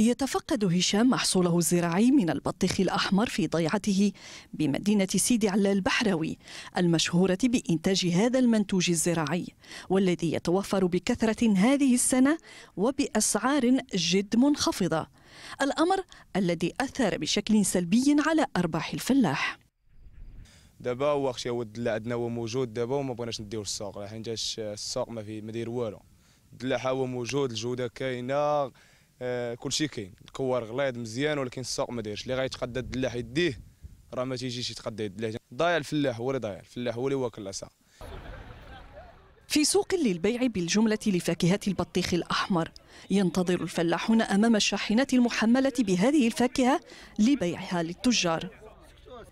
يتفقد هشام محصوله الزراعي من البطيخ الأحمر في ضيعته بمدينة سيدي علا البحراوي المشهورة بإنتاج هذا المنتوج الزراعي والذي يتوفر بكثرة هذه السنة وبأسعار جد منخفضة الأمر الذي أثر بشكل سلبي على أرباح الفلاح دابا واخا هو الدلع عندنا هو موجود دابا وما بغيناش نديوه للسوق جا السوق ما في ما داير والو الدلاح هو موجود الجوده كاينه كل آه، كلشي كاين الكوار غليظ مزيان ولكن السوق ما دايرش اللي غيتقدى الدلاح يديه راه ما تيجيش يتقدى الدلاح ضايع الفلاح هو اللي ضايع الفلاح هو اللي واكل العصا في سوق للبيع بالجملة لفاكهة البطيخ الأحمر ينتظر الفلاحون أمام الشاحنات المحملة بهذه الفاكهة لبيعها للتجار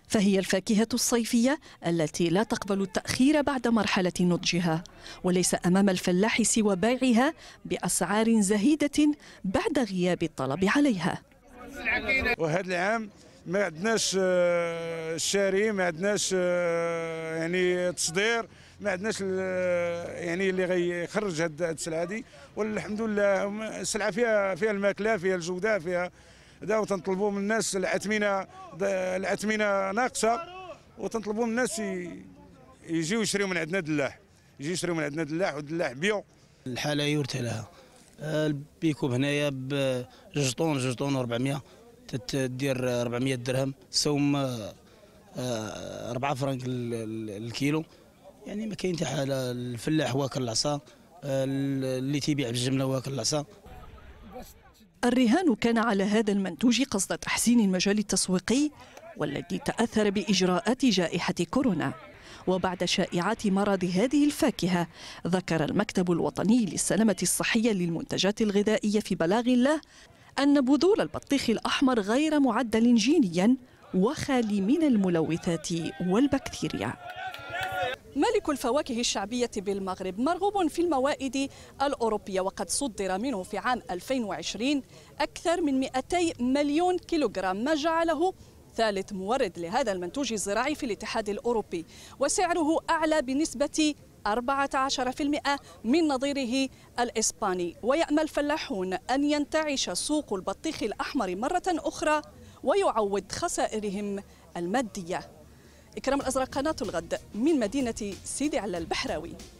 فهي الفاكهة الصيفية التي لا تقبل التأخير بعد مرحلة نضجها وليس أمام الفلاح سوى بيعها بأسعار زهيدة بعد غياب الطلب عليها وهذا العام ما عندناش آه، الشاري ما عندناش آه، يعني تصدير ما عندناش آه، يعني اللي غيخرج هاد السلعه دي والحمد لله السلعه فيها فيها الماكله فيها الجوده فيها داو تنطلبوا من الناس العثمنه العثمنه ناقصه وتنطلبوا من الناس يجيو يشريو من عندنا دلاح يجيو يشريو من عندنا دلاح ودلاح بيو الحاله يورث لها آه، البيكوب هنايا بجوج طون جوج طون و400 تدير 400 درهم سوم 4 آه، آه، فرنك الكيلو يعني ما كاين حتى حاله الفلاح واكل العصا اللي تيبيع بالجمله واكل العصا الرهان كان على هذا المنتوج قصد تحسين المجال التسويقي والذي تأثر بإجراءات جائحة كورونا وبعد شائعات مرض هذه الفاكهة ذكر المكتب الوطني للسلامة الصحية للمنتجات الغذائية في بلاغ له أن بذور البطيخ الأحمر غير معدل جينيا وخالي من الملوثات والبكتيريا ملك الفواكه الشعبية بالمغرب مرغوب في الموائد الأوروبية وقد صدر منه في عام 2020 أكثر من 200 مليون كيلوغرام ما جعله ثالث مورد لهذا المنتوج الزراعي في الاتحاد الأوروبي وسعره أعلى بنسبة 14% من نظيره الإسباني ويأمل الفلاحون أن ينتعش سوق البطيخ الأحمر مرة أخرى ويعوض خسائرهم الماديه إكرام الأزرق قناة الغد من مدينة سيدي على البحراوي